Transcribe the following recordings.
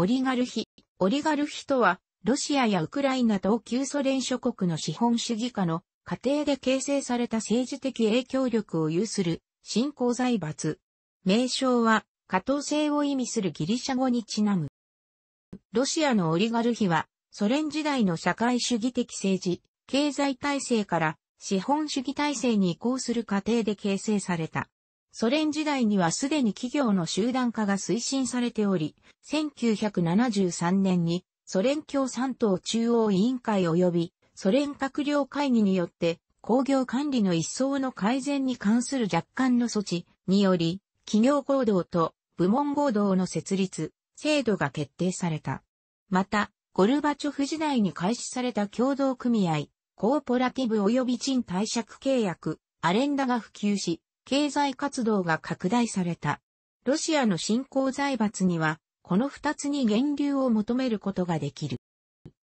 オリガルヒ。オリガルヒとは、ロシアやウクライナ等旧ソ連諸国の資本主義下の過程で形成された政治的影響力を有する新興財閥。名称は、過当性を意味するギリシャ語にちなむ。ロシアのオリガルヒは、ソ連時代の社会主義的政治、経済体制から資本主義体制に移行する過程で形成された。ソ連時代にはすでに企業の集団化が推進されており、1973年にソ連共産党中央委員会及びソ連閣僚会議によって工業管理の一層の改善に関する若干の措置により、企業行動と部門合同の設立、制度が決定された。また、ゴルバチョフ時代に開始された共同組合、コーポラティブ及び賃貸借契約、アレンダが普及し、経済活動が拡大された。ロシアの新興財閥には、この二つに源流を求めることができる。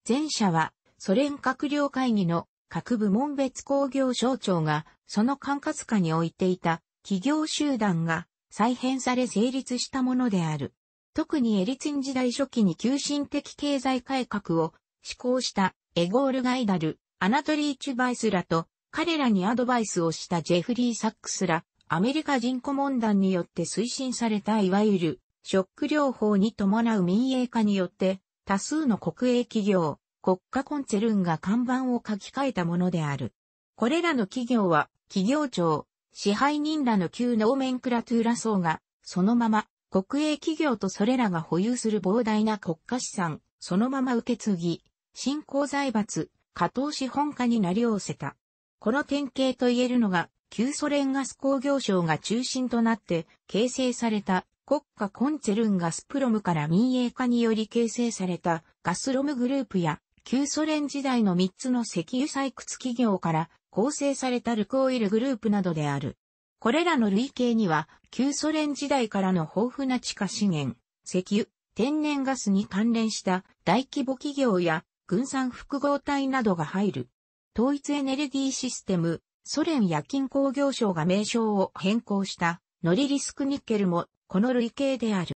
前者は、ソ連閣僚会議の各部門別工業省庁が、その管轄下に置いていた企業集団が再編され成立したものである。特にエリツィン時代初期に急進的経済改革を施行したエゴール・ガイダル、アナトリー・チュバイスらと彼らにアドバイスをしたジェフリー・サックスらアメリカ人顧問団によって推進されたいわゆるショック療法に伴う民営化によって多数の国営企業、国家コンツェルンが看板を書き換えたものである。これらの企業は企業庁、支配人らの旧ノーメンクラトゥーラ層がそのまま国営企業とそれらが保有する膨大な国家資産、そのまま受け継ぎ、新興財閥、加藤資本家になり寄せた。この典型と言えるのが、旧ソ連ガス工業省が中心となって形成された国家コンツェルンガスプロムから民営化により形成されたガスロムグループや旧ソ連時代の3つの石油採掘企業から構成されたルクオイルグループなどである。これらの類型には旧ソ連時代からの豊富な地下資源、石油、天然ガスに関連した大規模企業や軍産複合体などが入る。統一エネルギーシステム、ソ連夜勤工業省が名称を変更したノリリスクニッケルもこの類型である。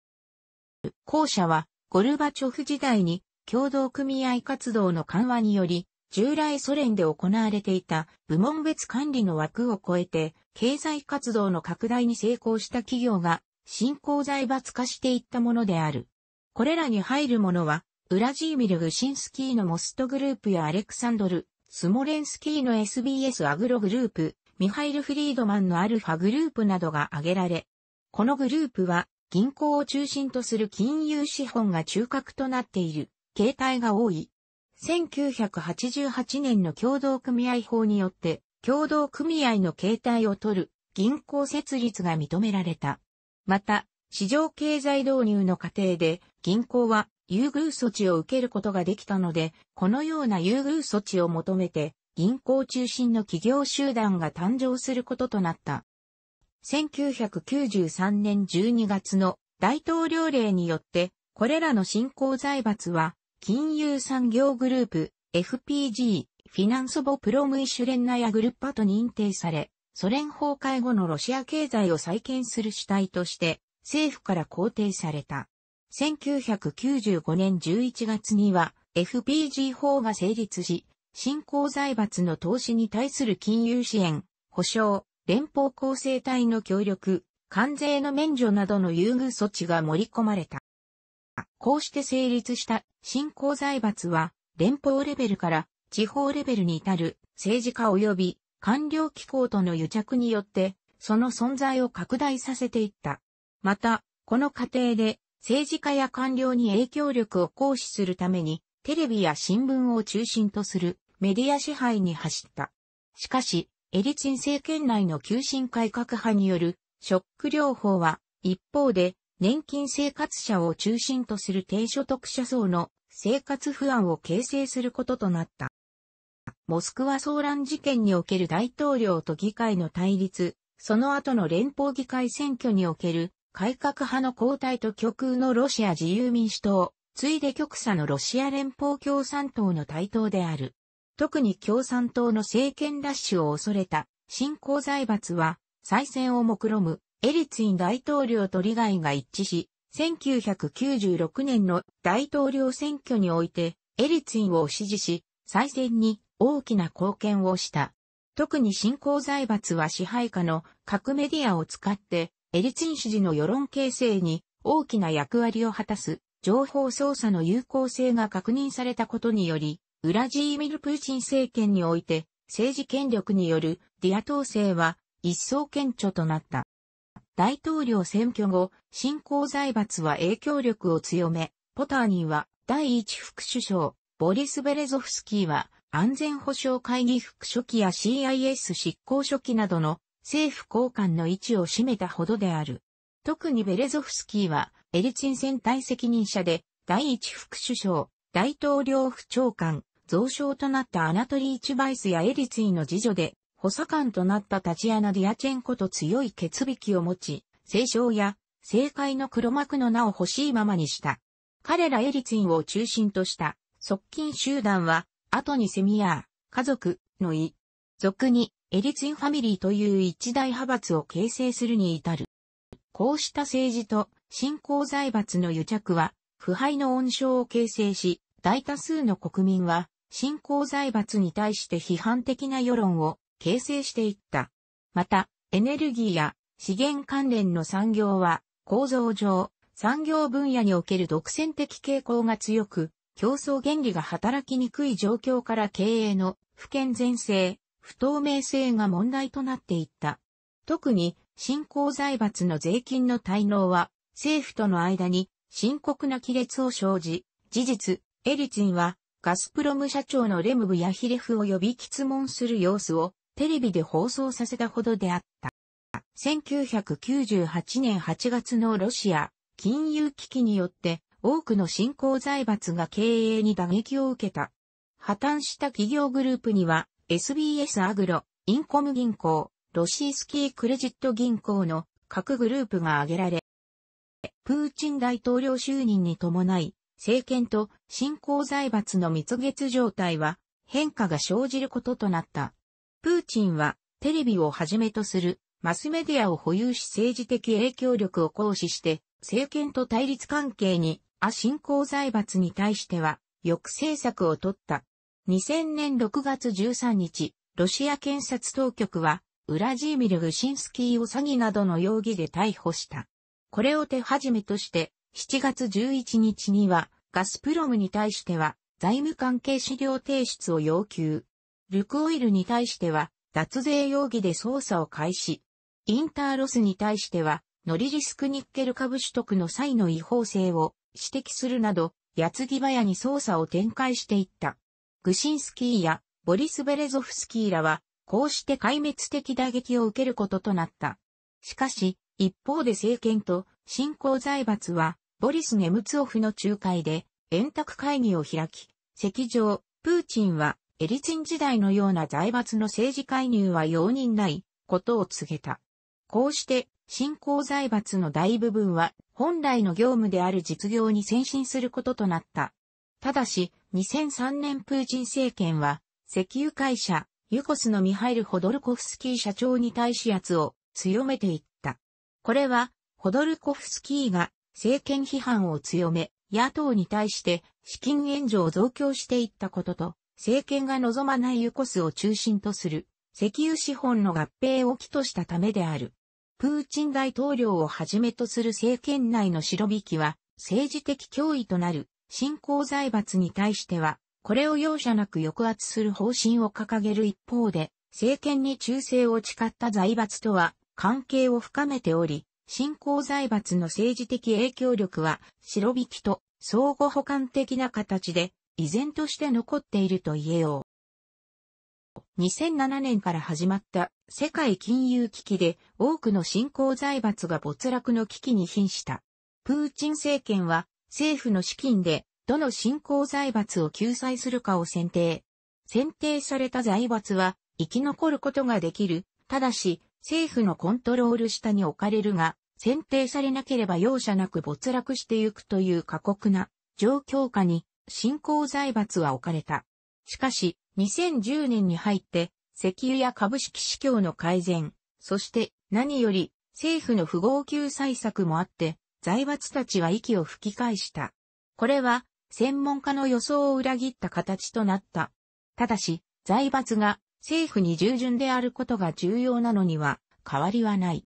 後者はゴルバチョフ時代に共同組合活動の緩和により従来ソ連で行われていた部門別管理の枠を超えて経済活動の拡大に成功した企業が新興財閥化していったものである。これらに入るものはウラジーミル・グシンスキーのモストグループやアレクサンドル・スモレンスキーの SBS アグログループ、ミハイル・フリードマンのアルファグループなどが挙げられ、このグループは銀行を中心とする金融資本が中核となっている形態が多い。1988年の共同組合法によって共同組合の形態を取る銀行設立が認められた。また、市場経済導入の過程で銀行は優遇措置を受けることができたので、このような優遇措置を求めて、銀行中心の企業集団が誕生することとなった。1993年12月の大統領令によって、これらの新興財閥は、金融産業グループ、FPG、フィナンソボプロムイシュレンナヤグルッパと認定され、ソ連崩壊後のロシア経済を再建する主体として、政府から肯定された。1995年11月には FPG 法が成立し、新興財閥の投資に対する金融支援、保障、連邦構成体の協力、関税の免除などの優遇措置が盛り込まれた。こうして成立した新興財閥は、連邦レベルから地方レベルに至る政治家及び官僚機構との癒着によって、その存在を拡大させていった。また、この過程で政治家や官僚に影響力を行使するために、テレビや新聞を中心とするメディア支配に走った。しかし、エリツィン政権内の急進改革派によるショック療法は、一方で、年金生活者を中心とする低所得者層の生活不安を形成することとなった。モスクワ騒乱事件における大統領と議会の対立、その後の連邦議会選挙における改革派の交代と極右のロシア自由民主党、ついで極左のロシア連邦共産党の台頭である。特に共産党の政権ラッシュを恐れた新興財閥は再選を目論むエリツィン大統領と利害が一致し、1996年の大統領選挙においてエリツィンを支持し、再選に大きな貢献をした。特に新興財閥は支配下の各メディアを使ってエリツィン支持の世論形成に大きな役割を果たす情報操作の有効性が確認されたことにより、ウラジーミル・プーチン政権において政治権力によるディア統制は一層顕著となった。大統領選挙後、新興財閥は影響力を強め、ポターニーは第一副首相、ボリス・ベレゾフスキーは安全保障会議副書記や CIS 執行書記などの政府高官の位置を占めたほどである。特にベレゾフスキーは、エリツィン戦隊責任者で、第一副首相、大統領府長官、増相となったアナトリー・チュバイスやエリツィンの次女で、補佐官となったタチアナ・ディアチェンコと強い決引きを持ち、聖商や政界の黒幕の名を欲しいままにした。彼らエリツィンを中心とした側近集団は、後にセミヤー、家族の意、族にエリツィンファミリーという一大派閥を形成するに至る。こうした政治と新興財閥の癒着は、腐敗の温床を形成し、大多数の国民は、新興財閥に対して批判的な世論を形成していった。また、エネルギーや資源関連の産業は、構造上、産業分野における独占的傾向が強く、競争原理が働きにくい状況から経営の不健全性、不透明性が問題となっていった。特に、新興財閥の税金の滞納は、政府との間に深刻な亀裂を生じ、事実、エリツィンは、ガスプロム社長のレムブ・ヤヒレフを呼び質問する様子を、テレビで放送させたほどであった。1998年8月のロシア金融危機によって多くの新興財閥が経営に打撃を受けた。破綻した企業グループには SBS アグロ、インコム銀行、ロシースキークレジット銀行の各グループが挙げられ、プーチン大統領就任に伴い、政権と新興財閥の蜜月状態は変化が生じることとなった。プーチンはテレビをはじめとするマスメディアを保有し政治的影響力を行使して政権と対立関係に、あ、新興財閥に対しては抑制策を取った。2000年6月13日、ロシア検察当局は、ウラジーミル・グシンスキーを詐欺などの容疑で逮捕した。これを手始めとして、7月11日には、ガスプロムに対しては、財務関係資料提出を要求。ルクオイルに対しては、脱税容疑で捜査を開始。インターロスに対しては、ノリリスクニッケル株取得の際の違法性を指摘するなど、やつぎ早に捜査を展開していった。グシンスキーやボリス・ベレゾフスキーらは、こうして壊滅的打撃を受けることとなった。しかし、一方で政権と新興財閥は、ボリス・ネムツオフの仲介で、円卓会議を開き、席上、プーチンは、エリツィン時代のような財閥の政治介入は容認ないことを告げた。こうして、新興財閥の大部分は、本来の業務である実業に先進することとなった。ただし、2003年プーチン政権は、石油会社、ユコスのミハイル・ホドルコフスキー社長に対し圧を強めていった。これは、ホドルコフスキーが政権批判を強め、野党に対して資金援助を増強していったことと、政権が望まないユコスを中心とする石油資本の合併を起としたためである。プーチン大統領をはじめとする政権内の白引きは政治的脅威となる新興財閥に対しては、これを容赦なく抑圧する方針を掲げる一方で、政権に忠誠を誓った財閥とは関係を深めており、新興財閥の政治的影響力は白引きと相互補完的な形で依然として残っていると言えよう。2007年から始まった世界金融危機で多くの新興財閥が没落の危機に瀕した。プーチン政権は政府の資金で、どの新興財閥を救済するかを選定。選定された財閥は、生き残ることができる。ただし、政府のコントロール下に置かれるが、選定されなければ容赦なく没落してゆくという過酷な状況下に新興財閥は置かれた。しかし、2010年に入って、石油や株式市況の改善、そして何より政府の不合救済策もあって、財閥たちは息を吹き返した。これは、専門家の予想を裏切った形となった。ただし、財閥が政府に従順であることが重要なのには変わりはない。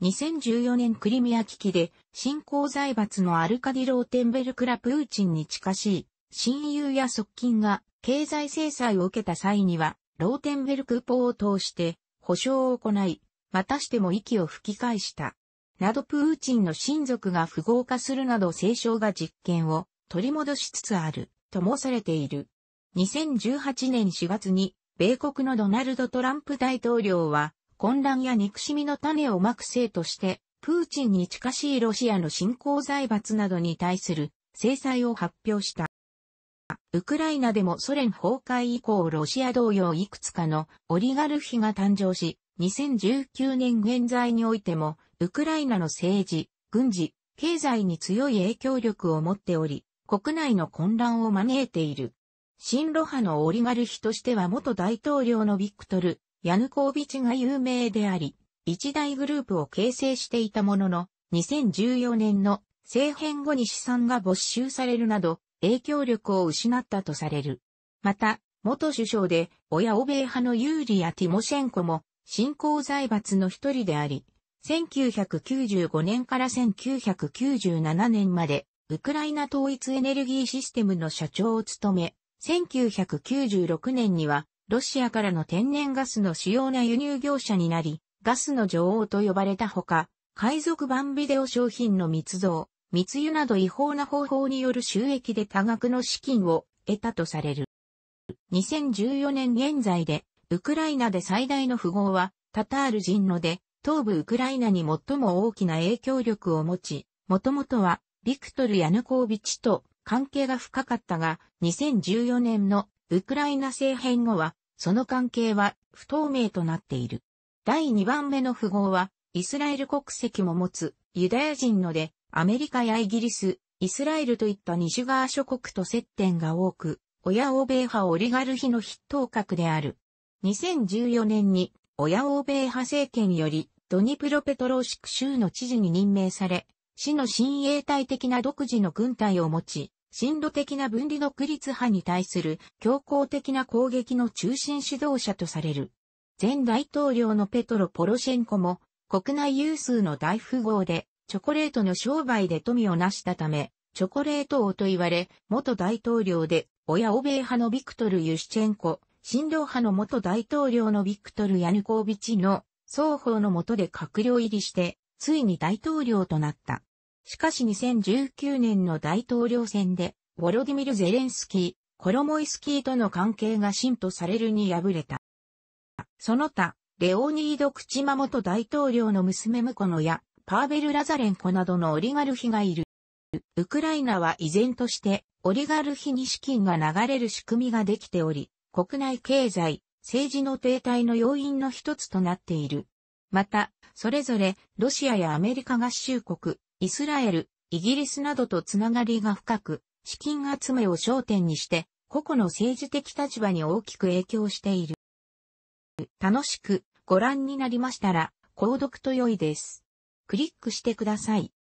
2014年クリミア危機で新興財閥のアルカディ・ローテンベルクラ・プーチンに近しい親友や側近が経済制裁を受けた際にはローテンベルク法を通して保証を行い、またしても息を吹き返した。などプーチンの親族が不合化するなど政商が実権を取り戻しつつある、ともされている。2018年4月に、米国のドナルド・トランプ大統領は、混乱や憎しみの種をまく生として、プーチンに近しいロシアの新興財閥などに対する制裁を発表した。ウクライナでもソ連崩壊以降ロシア同様いくつかのオリガルヒが誕生し、2019年現在においてもウクライナの政治、軍事、経済に強い影響力を持っており、国内の混乱を招いている。新ロ派のオリガルヒとしては元大統領のビクトル、ヤヌコービチが有名であり、一大グループを形成していたものの、2014年の政変後に資産が没収されるなど、影響力を失ったとされる。また、元首相で、親欧米派のユーリやティモシェンコも、新興財閥の一人であり、1995年から1997年まで、ウクライナ統一エネルギーシステムの社長を務め、1996年には、ロシアからの天然ガスの主要な輸入業者になり、ガスの女王と呼ばれたほか、海賊版ビデオ商品の密造、密輸など違法な方法による収益で多額の資金を得たとされる。2014年現在で、ウクライナで最大の富豪は、タタール人ので、東部ウクライナに最も大きな影響力を持ち、もともとはビクトル・ヤヌコービチと関係が深かったが、2014年のウクライナ政変後は、その関係は不透明となっている。第2番目の符号は、イスラエル国籍も持つユダヤ人ので、アメリカやイギリス、イスラエルといった西側諸国と接点が多く、親欧米派オリガルヒの筆頭格である。2014年に親欧米派政権より、ドニプロペトローシク州の知事に任命され、市の親衛隊的な独自の軍隊を持ち、進路的な分離独立派に対する強硬的な攻撃の中心指導者とされる。前大統領のペトロ・ポロシェンコも国内有数の大富豪でチョコレートの商売で富を成したため、チョコレート王と言われ、元大統領で親欧米派のビクトル・ユシチェンコ、新郎派の元大統領のビクトル・ヤヌコービチの双方の下で閣僚入りして、ついに大統領となった。しかし2019年の大統領選で、ウォロディミル・ゼレンスキー、コロモイスキーとの関係が信とされるに敗れた。その他、レオニード・クチマ元大統領の娘ムコノや、パーベル・ラザレンコなどのオリガルヒがいる。ウクライナは依然として、オリガルヒに資金が流れる仕組みができており、国内経済、政治の停滞の要因の一つとなっている。また、それぞれロシアやアメリカ合衆国、イスラエル、イギリスなどとつながりが深く、資金集めを焦点にして、個々の政治的立場に大きく影響している。楽しくご覧になりましたら、購読と良いです。クリックしてください。